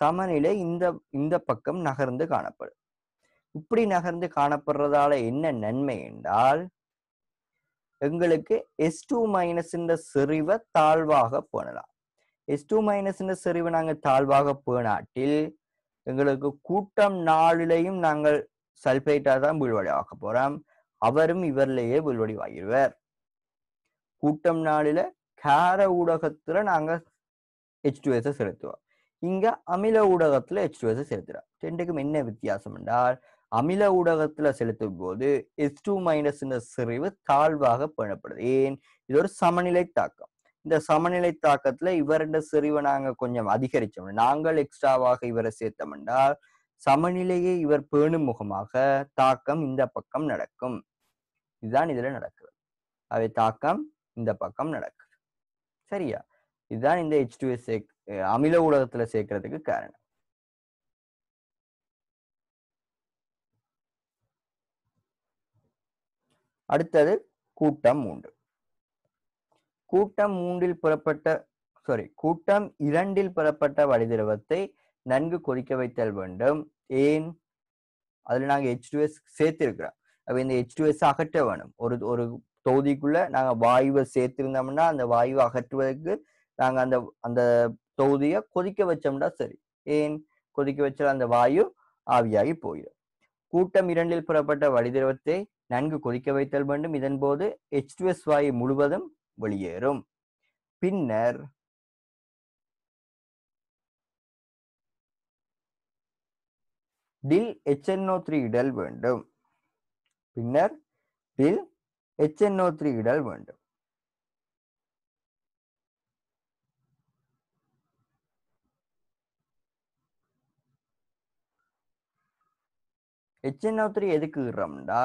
[SPEAKER 1] சமநிலை இந்த இந்த பக்கம் நகர்ந்து காணப்படும் இப்படி நகர்ந்து காணப்படுறதால என்ன நன்மை என்றால் எங்களுக்கு எஸ் டூ மைனஸ்ன்ற செறிவை தாழ்வாக போனலாம் எஸ் டூ மைனஸ்ன்ற செறிவை நாங்கள் தாழ்வாக போனாட்டில் எங்களுக்கு கூட்டம் நாளிலையும் நாங்கள் சல்பைட்டாக தான் வீழ்வடைவாக்க போகிறோம் அவரும் இவர்லேயே வாங்கிடுவார் கூட்டம் நாளில கார ஊடகத்துல நாங்க ஹெச் டூ எஸ் செலுத்துவோம் இங்க அமில ஊடகத்துல ஹெச் டூ எஸ் செலுத்துறோம் ரெண்டுக்கும் என்ன வித்தியாசம் என்றால் அமில ஊடகத்துல செலுத்தும் போது எஸ் டூ மைனஸ் செறிவு தாழ்வாக பேணப்படுது ஏன் இது ஒரு சமநிலை தாக்கம் இந்த சமநிலை தாக்கத்துல இவரண்ட செறிவை நாங்க கொஞ்சம் அதிகரிச்சோம் நாங்கள் எக்ஸ்ட்ராவாக இவரை சேர்த்தோம் என்றால் சமநிலையை இவர் பேணும் முகமாக தாக்கம் இந்த பக்கம் நடக்கும் இதுதான் இதுல நடக்குது அவை தாக்கம் இந்த பக்கம் நடக்குது சரியா இதுதான் இந்த ஹெச் டூஎஸ் அமில ஊடகத்துல சேர்க்கறதுக்கு காரணம் அடுத்தது கூட்டம் மூன்று கூட்டம் மூன்றில் புறப்பட்ட சாரி கூட்டம் இரண்டில் புறப்பட்ட வடிதிரவத்தை நன்கு கொதிக்க வைத்தல் வேண்டும் ஏன் அதில் நாங்கள் ஹெச்டுஎஸ் சேர்த்திருக்கிறோம் அப்போ இந்த எஸ் அகற்ற வேணும் ஒரு ஒரு தொகுதிக்குள்ள நாங்கள் வாயுவை சேர்த்திருந்தோம்னா அந்த வாயுவை அகற்றுவதற்கு நாங்கள் அந்த அந்த தொகுதியை கொதிக்க வச்சோம்னா சரி ஏன் கொதிக்க வச்சால் அந்த வாயு ஆவியாகி போயிடும் கூட்டம் இரண்டில் புறப்பட்ட வடிதிரவத்தை நன்கு கொதிக்க வைத்தல் வேண்டும் இதன் போது ஹெச்டுஎஸ் வாயு முழுவதும் வெளியேறும் பின்னர் டில் எச்என்ஓ த்ரீ இடல் வேண்டும் பின்னர் டில் எச்என்ஓ த்ரீ இடல் வேண்டும் எச்என்ஓ த்ரீ எதுக்குறோம்னா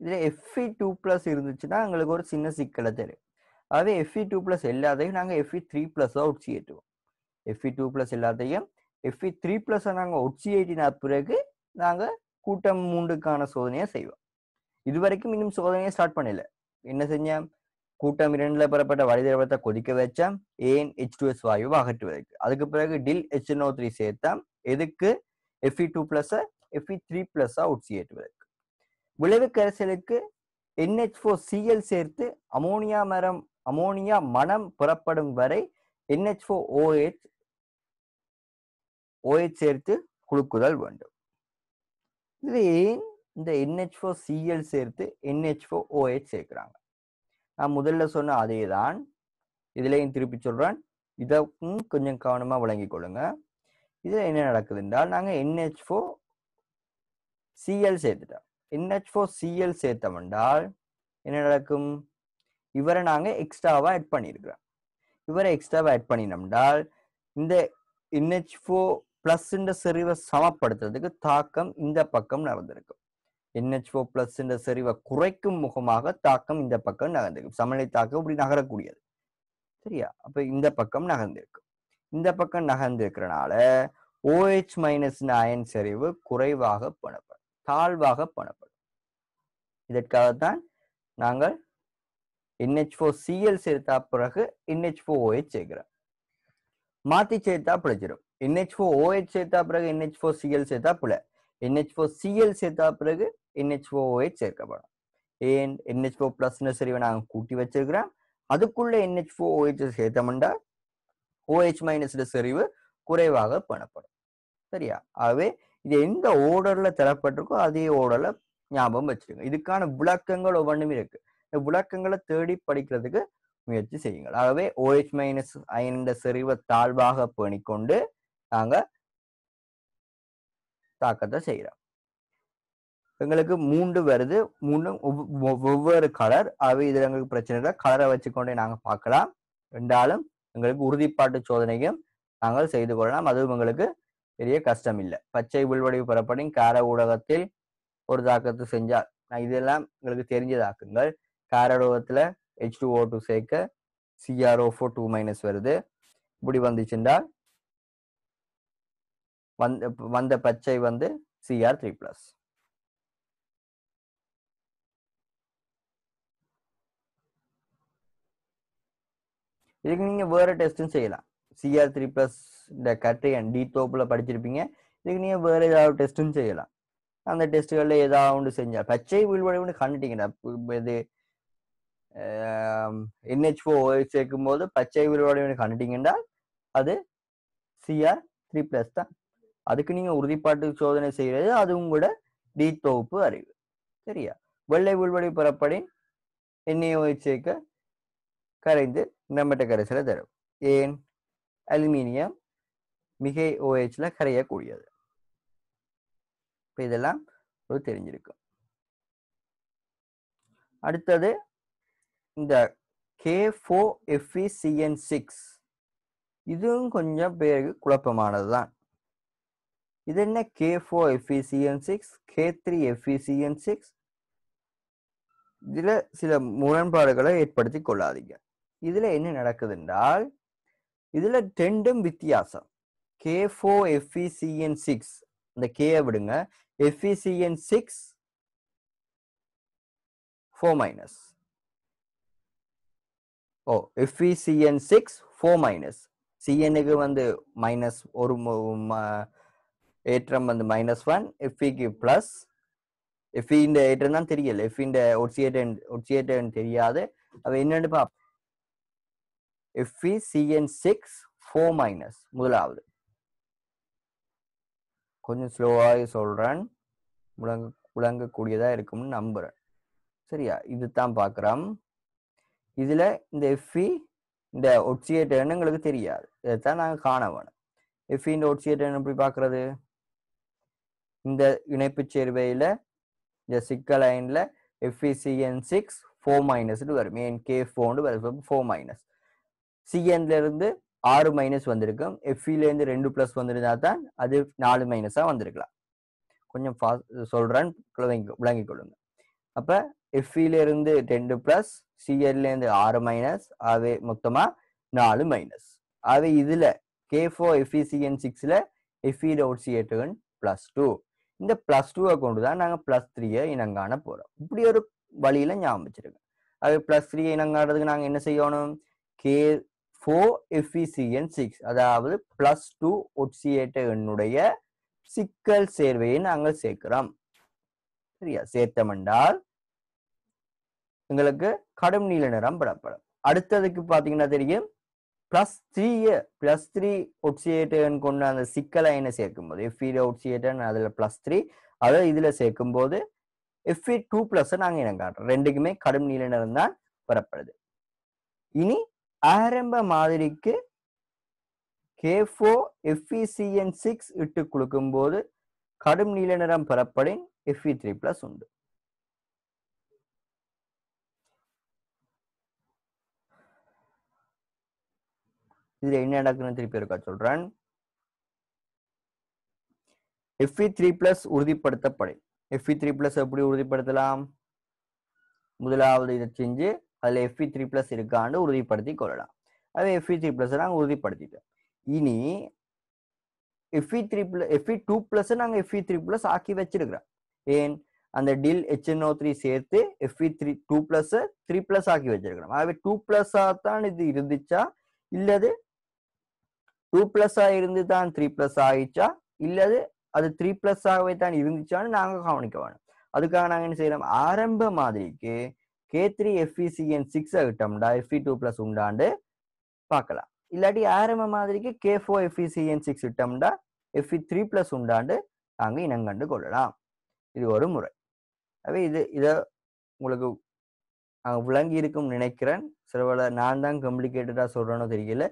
[SPEAKER 1] இதுல எஃப்இ டூ ப்ளஸ் இருந்துச்சுன்னா எங்களுக்கு ஒரு சின்ன சிக்கலை தெரியும் அதாவது எஃப்இ டூ ப்ளஸ் எல்லாத்தையும் நாங்கள் எஃப்இ த்ரீ ப்ளஸ்ஸாக ஒட்சி ஏற்றுவோம் எஃப்இ டூ ப்ளஸ் எல்லாத்தையும் எஃப்இ த்ரீ ப்ளஸ்ஸை நாங்கள் ஒட்சி ஏற்றின பிறகு நாங்கள் கூட்டம் மூன்றுக்கான சோதனையை செய்வோம் இது வரைக்கும் இன்னும் சோதனையை ஸ்டார்ட் பண்ணல என்ன செஞ்சேன் கூட்டம் இரண்டில் பெறப்பட்ட வழிதிரவத்தை கொதிக்க வச்சேன் ஏன் ஹெச் டூ எஸ் வாயுவை அகற்றுவதற்கு அதுக்கு பிறகு டில் ஹெச்என்ஓ த்ரீ சேர்த்தேன் எதுக்கு எஃப்இ டூ ப்ளஸ்ஸை எஃப்இ த்ரீ ப்ளஸ்ஸாக உட்சியேற்றுவதற்கு விளைவு கரைசலுக்கு என்ஹெச் ஃபோர் சிஎல் சேர்த்து அமோனியா மரம் அமோனியா மனம் புறப்படும் வரை என்ஹெச்ஓ ஓஹெச் ஓஹெச் சேர்த்து குழுக்குதல் வேண்டும் இது ஏன் இந்த என்ஹெச்ஓ சிஎல் சேர்த்து என்ஹெச்ஓ ஓஹெச் சேர்க்கிறாங்க நான் முதல்ல சொன்ன அதே தான் இதுலையும் திருப்பி சொல்கிறேன் இதற்கும் கொஞ்சம் கவனமாக விளங்கி கொள்ளுங்க இதில் என்ன நடக்குது என்றால் நாங்கள் என்ஹெச் ஃபோ சிஎல் சேர்த்துட்டோம் என்ஹெச் சிஎல் சேர்த்தோம் என்றால் என்ன நடக்கும் இவரை நாங்கள் எக்ஸ்ட்ராவாக ஆட் பண்ணியிருக்கிறோம் இவரை எக்ஸ்ட்ராவாக ஆட் பண்ணினோம்னால் இந்த என்ஹெச் ஃபோ ப்ளஸ்ன்ற செறிவை சமப்படுத்துறதுக்கு தாக்கம் இந்த பக்கம் நடந்திருக்கும் என்ஹெச் ஃபோ பிளஸ்ன்ற செறிவை குறைக்கும் முகமாக தாக்கம் இந்த பக்கம் நகர்ந்திருக்கும் சமநிலை தாக்கம் இப்படி நகரக்கூடியது சரியா அப்போ இந்த பக்கம் நகர்ந்திருக்கும் இந்த பக்கம் நகர்ந்திருக்கிறனால ஓஹெச் மைனஸ் அயன் செறிவு குறைவாக பணப்படும் தாழ்வாக பணப்படும் இதற்காகத்தான் நாங்கள் என்ஹெச் ஃபோர் சிஎல் சேர்த்தா பிறகு என்ஹெச் ஃபோர் ஓஹெச் சேர்க்கிறேன் சேர்த்தா பிழைச்சிடும் என்ஹெச் ஃபோர் ஓஹெச் சேர்த்தா பிறகு என்ஹெச் ஃபோர் சிஎல் சேர்த்தா பிழை என்ஹெச் ஃபோர் சிஎல் சேர்த்தா பிறகு என்ஹெச் சேர்க்கப்படும் ஏன் என்ஹெச் ஃபோர் ப்ளஸ்னு சரிவை நாங்கள் கூட்டி வச்சிருக்கிறோம் அதுக்குள்ள என்ஹெச் ஃபோர் ஓஹெச் சேர்த்தோம்னா ஓஹெச் மைனஸ்ட செறிவு குறைவாக பண்ணப்படும் சரியா ஆகவே இது எந்த ஓர்டர்ல தரப்பட்டிருக்கோ அதே ஓர்டர்ல ஞாபகம் வச்சிருங்க இதுக்கான விளக்கங்கள் ஒவ்வொன்றும் இருக்கு விளக்கங்களை தேடி படிக்கிறதுக்கு முயற்சி செய்யுங்கள் ஆகவே ஓஎச் OH மைனஸ் ஐந்த செறிவை தாழ்வாக பண்ணிக்கொண்டு நாங்கள் தாக்கத்தை செய்கிறோம் எங்களுக்கு மூன்று வருது மூணு ஒவ்வொரு கலர் அவை இதில் எங்களுக்கு பிரச்சனை இல்லை கலரை வச்சுக்கொண்டே நாங்கள் பார்க்கலாம் ரெண்டாலும் எங்களுக்கு உறுதிப்பாட்டு சோதனையும் நாங்கள் செய்து கொள்ளலாம் அதுவும் எங்களுக்கு பெரிய கஷ்டம் இல்லை பச்சை உள்வடிவு பெறப்படும் கார ஊடகத்தில் ஒரு தாக்கத்தை செஞ்சால் இதெல்லாம் எங்களுக்கு தெரிஞ்சதாக்குங்கள் காரடோகத்தில் ஹெச் டூ ஓ டூ சேர்க்க சிஆர்ஓ ஃபோர் டூ மைனஸ் வருது இப்படி வந்துச்சுண்டா வந்த வந்த பச்சை வந்து சிஆர் த்ரீ ப்ளஸ் இதுக்கு நீங்கள் வேறு டெஸ்ட்டும் செய்யலாம் சிஆர் த்ரீ ப்ளஸ் இந்த கட்ரியன் டி தோப்பில் படிச்சிருப்பீங்க இதுக்கு நீங்கள் வேறு ஏதாவது டெஸ்ட்டும் செய்யலாம் அந்த டெஸ்ட்டுகளில் ஏதாவது செஞ்சால் பச்சை வீழ்வடைவுன்னு கண்டுட்டீங்கடா இது என்ஹெச் சேர்க்கும் போது பச்சை உயிரோடு கண்டுட்டீங்க அது சிஆர் த்ரீ பிளஸ் தான் அதுக்கு நீங்கள் உறுதிப்பாட்டு சோதனை செய்கிறது அதுவும் கூட டி தொகுப்பு அறிவு சரியா வெள்ளை உள்வழி புறப்படி எண்ணெயை சேர்க்க கரைந்து நம்மட்ட கரைசலை தரும் ஏன் அலுமினியம் மிகை ஓஹெச்ல கரையக்கூடியது இப்போ இதெல்லாம் ஒரு தெரிஞ்சிருக்கும் அடுத்தது இந்த கே ஃபோ எஃப்இசிஎன் சிக்ஸ் இதுவும் கொஞ்சம் பேருக்கு குழப்பமானதுதான் இது என்ன K K3FeCN6 FeCN six K three FeCN six இதில் சில முரண்பாடுகளை ஏற்படுத்தி கொள்ளாதீங்க இதில் என்ன என்றால் இதில் ரெண்டும் வித்தியாசம் கே சிக்ஸ் e இந்த K விடுங்க FeCN6 six minus O CN six four minus சிஎனுக்கு வந்து மைனஸ் ஒரு ஏற்றம் வந்து மைனஸ் ஒன் எஃபிக்கு ப்ளஸ் எஃபின்ற ஏற்றம் தான் தெரியல எஃபின்ற ஒட்சியேட்டன் ஒட்சியேட்டன் தெரியாது அவ என்னன்னு பாப் Fe CN six four minus முதலாவது கொஞ்சம் ஸ்லோவாக சொல்கிறேன் முழங்க விளங்கக்கூடியதாக இருக்கும்னு நம்புகிறேன் சரியா இது தான் பார்க்குறோம் இதில் இந்த எஃப்இ இந்த ஒட்சியேட்டர்னு எங்களுக்கு தெரியாது இதைத்தான் நாங்கள் காண வேணும் எஃப்இ இந்த ஒட்சியேட்டர்னு எப்படி பார்க்குறது இந்த இணைப்பு சேர்வையில் இந்த சிக்கல் லைனில் சிஎன் சிக்ஸ் ஃபோர் மைனஸ்னு வரும் ஏன் கே ஃபோர்னு வரும் ஃபோர் மைனஸ் சிஎன்லேருந்து ஆறு மைனஸ் வந்திருக்கும் எஃப்இலேருந்து ரெண்டு ப்ளஸ் வந்திருந்தா தான் அது நாலு மைனஸாக வந்திருக்கலாம் கொஞ்சம் ஃபா சொல்கிறேன் விளங்கி விளங்கிக் கொள்ளுங்க அப்போ எஃப்இலேருந்து ரெண்டு ப்ளஸ் சிஎல்லேருந்து ஆறு மைனஸ் அது மொத்தமாக நாலு மைனஸ் அது இதில் கே ஃபோ எஃபிசிஎன் சிக்ஸில் எஃப்இ டவுட் சிஎட்டுகன் ப்ளஸ் டூ இந்த ப்ளஸ் டூவை கொண்டு தான் நாங்கள் ப்ளஸ் த்ரீயை இனங்காண போகிறோம் இப்படி ஒரு வழியில் ஞாபகம் வச்சுருக்கேன் அது ப்ளஸ் த்ரீ இனங்காடுறதுக்கு நாங்கள் என்ன செய்யணும் கே ஃபோர் எஃபிசிஎன் சிக்ஸ் அதாவது ப்ளஸ் டூ ஒட்சியேட்ட என்னுடைய சிக்கல் சேர்வையை நாங்கள் சேர்க்கிறோம் சரியா சேர்த்தமண்டால் எங்களுக்கு கடும் நீல நிறம் பெறப்படும் அடுத்ததுக்கு பார்த்தீங்கன்னா தெரியும் பிளஸ் த்ரீ பிளஸ் த்ரீ ஒட்சியேட்டன் கொண்ட அந்த சிக்கலை என்ன சேர்க்கும் போது எஃப்இட ஒட்சியேட்டர் e அதில் பிளஸ் த்ரீ அதை இதில் சேர்க்கும் போது எஃப்இ e டூ பிளஸ் நாங்கள் இனம் காட்டுறோம் ரெண்டுக்குமே கடும் நீல நிறம் தான் பெறப்படுது இனி ஆரம்ப மாதிரிக்கு கே ஃபோ எஃப்இசிஎன் சிக்ஸ் இட்டு கொடுக்கும்போது கடும் நீல நிறம் பெறப்படின் எஃப்இ த்ரீ பிளஸ் உண்டு இதுல என்ன நடக்குன்னு திருப்பி இருக்கா சொல்றேன் எஃப்இ த்ரீ பிளஸ் உறுதிப்படுத்தப்படை எஃப்இ த்ரீ பிளஸ் எப்படி உறுதிப்படுத்தலாம் முதலாவது இதை செஞ்சு அதுல எஃப்இ த்ரீ பிளஸ் இருக்கான்னு உறுதிப்படுத்தி கொள்ளலாம் அது எஃப்இ த்ரீ பிளஸ் நாங்கள் உறுதிப்படுத்திட்டோம் இனி Fe three plus Fe two plus நாங்கள் எஃப்இ த்ரீ பிளஸ் ஆக்கி வச்சிருக்கிறோம் ஏன் அந்த டில் ஹெச்என்ஓ த்ரீ சேர்த்து Fe three two plus three plus ஆக்கி வச்சிருக்கிறோம் ஆகவே டூ பிளஸ் தான் இது இருந்துச்சா இல்லது டூ பிளஸ்ஸா இருந்து தான் த்ரீ ப்ளஸ் ஆயிடுச்சா இல்லது அது த்ரீ பிளஸ் ஆகவே தான் இருந்துச்சான்னு நாங்கள் கவனிக்க வேணும் அதுக்காக நாங்கள் என்ன செய்யறோம் ஆரம்ப மாதிரிக்கு கே த்ரீ எஃப்இசிஎன் சிக்ஸ் ஆகிட்டோம்டா எஃப்இ டூ ப்ளஸ் உண்டாண்டு பார்க்கலாம் இல்லாட்டி ஆரம்ப மாதிரிக்கு கே ஃபோர் எஃப்இசிஎன் சிக்ஸ் இட்டோம்டா எஃப்இ த்ரீ ப்ளஸ் உண்டாண்டு நாங்கள் இனங்கண்டு கொள்ளலாம் இது ஒரு முறை அப்போ இது இதை உங்களுக்கு விளங்கி இருக்கும் நினைக்கிறேன் சிலவில் நான் தான் காம்ப்ளிகேட்டடாக சொல்கிறேனோ தெரியல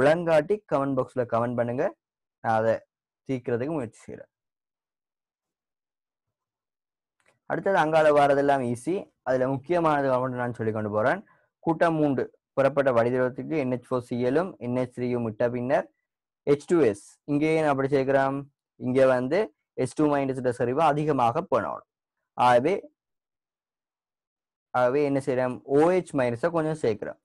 [SPEAKER 1] விளங்காட்டி கமெண்ட் பாக்ஸில் கமெண்ட் பண்ணுங்க நான் அதை தீக்கிறதுக்கு முயற்சி செய்கிறேன் அடுத்தது அங்கால வாரதெல்லாம் ஈஸி அதில் முக்கியமானது கவர்மெண்ட் நான் சொல்லி கொண்டு போகிறேன் கூட்டம் மூன்று புறப்பட்ட வழிதிரத்துக்கு என்ஹெச் ஃபோர் சிஎலும் என்ஹெச் த்ரீயும் விட்ட பின்னர் ஹெச் டூ எஸ் இங்கேயே நான் அப்படி சேர்க்கிறோம் இங்கே வந்து எஸ் டூ மைனஸ் சரிவு அதிகமாக போனோம் ஆகவே ஆகவே என்ன செய்கிறோம் ஓஹெச் மைனஸை கொஞ்சம் சேர்க்குறோம்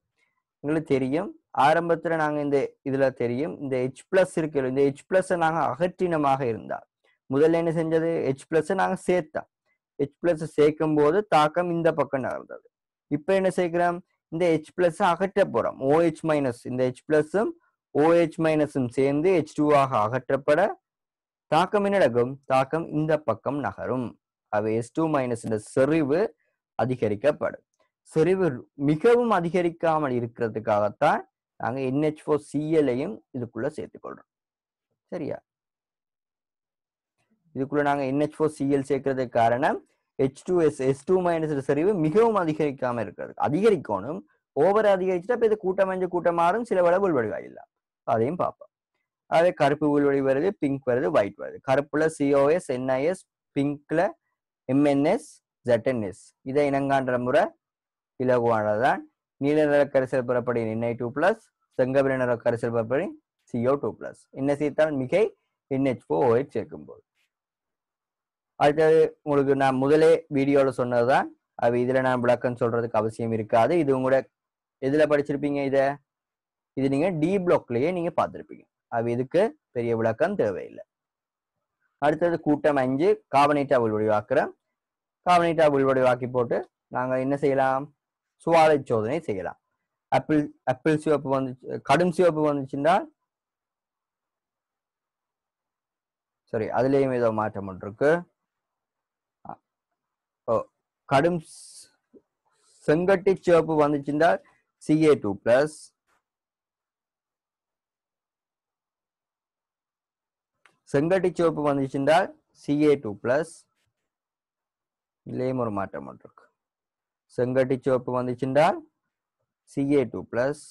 [SPEAKER 1] உங்களுக்கு தெரியும் ஆரம்பத்துல நாங்க இந்த இதுல தெரியும் இந்த ஹெச் பிளஸ் இருக்கிற இந்த ஹெச் பிளஸ் நாங்க அகற்றினமாக இருந்தால் முதல்ல என்ன செஞ்சது ஹெச் பிளஸ் நாங்க சேர்த்தா ஹெச் பிளஸ் சேர்க்கும் போது தாக்கம் இந்த பக்கம் நகர்ந்தது இப்ப என்ன சேர்க்கிறோம் இந்த ஹெச் பிளஸ் அகற்ற போறோம் ஓஹெச் மைனஸ் இந்த ஹெச் பிளஸும் ஓஹெச் மைனஸும் சேர்ந்து ஹெச் ஆக அகற்றப்பட தாக்கம் என்ன நடக்கும் தாக்கம் இந்த பக்கம் நகரும் அவை எஸ் டூ மைனஸ் செறிவு அதிகரிக்கப்படும் செறிவு மிகவும் அதிகரிக்காமல் இருக்கிறதுக்காகத்தான் நாங்கள் என்ஹெச் ஃபோர் சிஎலையும் இதுக்குள்ளே சேர்த்துக்கொள்கிறோம் சரியா இதுக்குள்ளே நாங்கள் என்ஹெச் ஃபோர் சிஎல் சேர்க்கறதுக்கு காரணம் H two S S two minus சரிவு மிகவும் அதிகரிக்காமல் இருக்கிறது அதிகரிக்கணும் ஓவர் அதிகரிச்சுட்டு இப்போ இது கூட்டமைஞ்சு கூட்டம் ஆறும் சில வேலை உள்வடிவா இல்லை அதையும் பார்ப்போம் அதே கருப்பு உள்வடி வருது பிங்க் வருது ஒயிட் வருது கருப்புல சிஓஎஸ் என்ஐஎஸ் பிங்க்ல எம்என்எஸ் ஜெட்என்எஸ் இதை இனங்கான்ற முறை இலகுவானதான் நீல நிற கரிசல் புறப்படி எண்ணெய் டூ பிளஸ் செங்கபிரி நிற கரிசல் புறப்படி சிஓ டூ பிளஸ் என்ன சேர்த்தால் மிகை என்ஹெச் ஃபோ சேர்க்கும் போது அடுத்தது உங்களுக்கு நான் முதலே வீடியோவில் சொன்னதுதான் அது இதில் நான் விளக்கம் சொல்கிறதுக்கு அவசியம் இருக்காது இது உங்களோட எதில் படிச்சிருப்பீங்க இதை இது நீங்கள் டி பிளாக்லேயே நீங்கள் பார்த்துருப்பீங்க அது இதுக்கு பெரிய விளக்கம் தேவையில்லை அடுத்தது கூட்டம் அஞ்சு கார்பனேட்டா உள்வடிவாக்குறோம் கார்பனேட்டா உள்வடிவாக்கி போட்டு நாங்கள் என்ன செய்யலாம் சுவாடை சோதனை செய்யலாம் அப்பிள் அப்பிள் சிவப்பு வந்து கடும் சிவப்பு வந்துச்சுன்னா சாரி அதுலேயும் ஏதோ மாற்றம் ஒன்று இருக்கு ஓ கடும் செங்கட்டி சிவப்பு வந்துச்சுன்னா சிஏ டூ பிளஸ் செங்கட்டி சிவப்பு வந்துச்சுன்னா சிஏ டூ பிளஸ் இல்லையும் ஒரு மாற்றம் ஒன்று செங்கட்டி சிவப்பு வந்துச்சுன்றால் சிஏ டூ பிளஸ்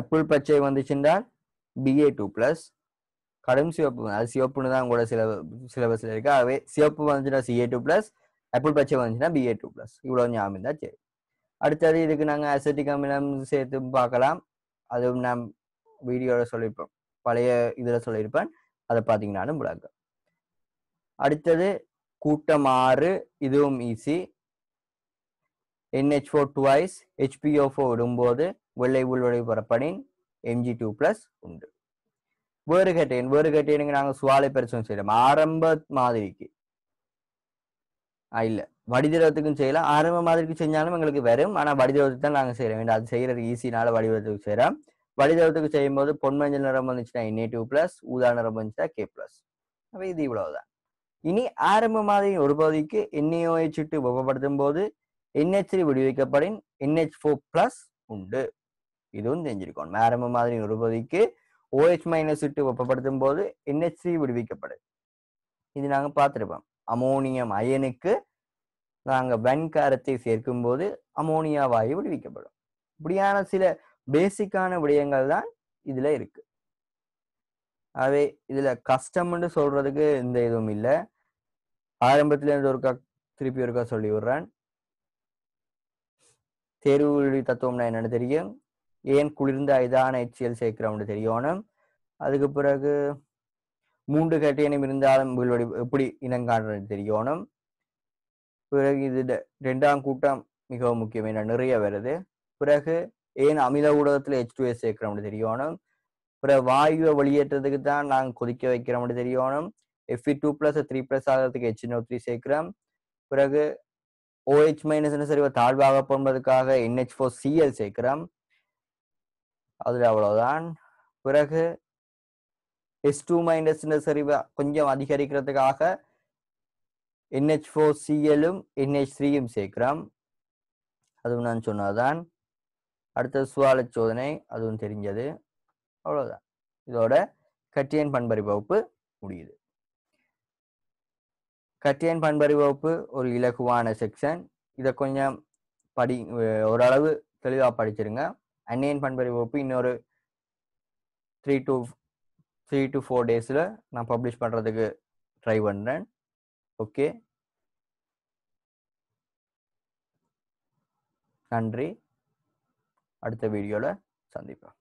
[SPEAKER 1] அப்பிள் பச்சை வந்துச்சுன்றால் பிஏ டூ பிளஸ் கடும் சிவப்பு அது சிவப்புன்னு தான் கூட சில சிலபஸில் இருக்கு ஆகவே சிவப்பு வந்துச்சுன்னா சிஏ டூ பிளஸ் அப்பிள் பச்சை வந்துச்சுன்னா பிஏ டூ பிளஸ் இவ்வளோ ஞாபகம் தான் சரி அடுத்தது இதுக்கு நாங்கள் அசட்டிக் அமிலம் சேர்த்து பார்க்கலாம் அதுவும் நாம் வீடியோவில் சொல்லியிருப்போம் பழைய இதில் சொல்லியிருப்பேன் அதை பார்த்தீங்கன்னா விளக்கம் அடுத்தது கூட்டம் ஆறு இதுவும் easy NH four twice HPO four விடும்போது வெள்ளை உள்வடை பரப்பனின் எம்ஜி டூ பிளஸ் உண்டு வேறு கேட்டேன் வேறு கேட்டேனுங்க நாங்கள் சுவாலை பரிசோதனை செய்யலாம் ஆரம்ப மாதிரிக்கு இல்லை வடிதிரவத்துக்கும் செய்யலாம் ஆரம்ப மாதிரிக்கு செஞ்சாலும் எங்களுக்கு வரும் ஆனால் வடிதிரவத்துக்கு தான் நாங்கள் செய்கிறோம் அது செய்கிறது ஈஸினால வடிவத்துக்கு செய்கிறோம் வடிதளத்துக்கு போது பொன்மஞ்சள் நிறம் வந்துச்சுன்னா என்ஏ டூ பிளஸ் ஊதா நிறம் வந்துச்சுன்னா கே பிளஸ் அப்போ இது இவ்வளவுதான் இனி ஆரம்ப மாதிரி ஒரு பகுதிக்கு என்ஏஓஹெச் டூ உபப்படுத்தும் போது என்ஹெச் த்ரீ விடுவிக்கப்படின் என்ஹெச் ஃபோர் பிளஸ் உண்டு இதுவும் தெரிஞ்சிருக்கணும் ஆரம்ப மாதிரி ஒரு பகுதிக்கு ஓஹெச் மைனஸ் இட்டு வெப்பப்படுத்தும் போது என்ஹெச் த்ரீ விடுவிக்கப்படும் இது நாங்கள் பார்த்துருப்போம் அமோனியம் அயனுக்கு நாங்கள் வெண்காரத்தை சேர்க்கும் போது அமோனியா வாயு விடுவிக்கப்படும் இப்படியான சில பேசிக்கான விடயங்கள் தான் இதுல இருக்கு ஆகவே இதுல கஷ்டம்னு சொல்றதுக்கு எந்த இதுவும் இல்லை ஆரம்பத்துல இருந்து ஒருக்கா திருப்பி ஒருக்கா சொல்லி விடுறேன் தேர்வு தத்துவம்னா என்னன்னு தெரியும் ஏன் குளிர்ந்த இதான எச்சியல் சேர்க்கிறோம்னு தெரியணும் அதுக்கு பிறகு மூன்று கட்டையனம் இருந்தாலும் உங்களோட எப்படி இனங்காடுறது தெரியணும் பிறகு இது ரெண்டாம் கூட்டம் மிகவும் முக்கியம் என நிறைய வருது பிறகு ஏன் அமில ஊடகத்தில் ஹெச் சேர்க்கிற சேர்க்கிறோம்னு தெரியணும் அப்புறம் வாயுவை வெளியேற்றதுக்கு தான் நாங்கள் கொதிக்க வைக்கிறோம்னு தெரியணும் Fe two plus three plus ஆகிறதுக்கு ஹெச் நோ த்ரீ சேர்க்கிறோம் பிறகு ஓஹெச் மைனஸ்னு சரி தாழ்வாக போன்பதுக்காக என்ஹெச் ஃபோர் சிஎல் சேர்க்கிறோம் அது அவ்வளோதான் பிறகு எஸ் டூ மைனஸ் சரிவை கொஞ்சம் அதிகரிக்கிறதுக்காக என்ஹெச் ஃபோர் சிஎலும் என்ஹெச் த்ரீயும் சேர்க்கிறோம் அதுவும் நான் சொன்னதுதான் அடுத்தது சுவால சோதனை அதுவும் தெரிஞ்சது அவ்வளோதான் இதோட கட்டியன் பண்பறி வகுப்பு முடியுது கட்டியன் பண்பறி வகுப்பு ஒரு இலகுவான செக்ஷன் இதை கொஞ்சம் படி ஓரளவு தெளிவாக படிச்சிருங்க அன்னியன் பண்பறி வகுப்பு இன்னொரு three to three to four டேஸில் நான் பப்ளிஷ் பண்ணுறதுக்கு ட்ரை பண்ணுறேன் ஓகே நன்றி அடுத்த வீடியோவில் சந்திப்போம்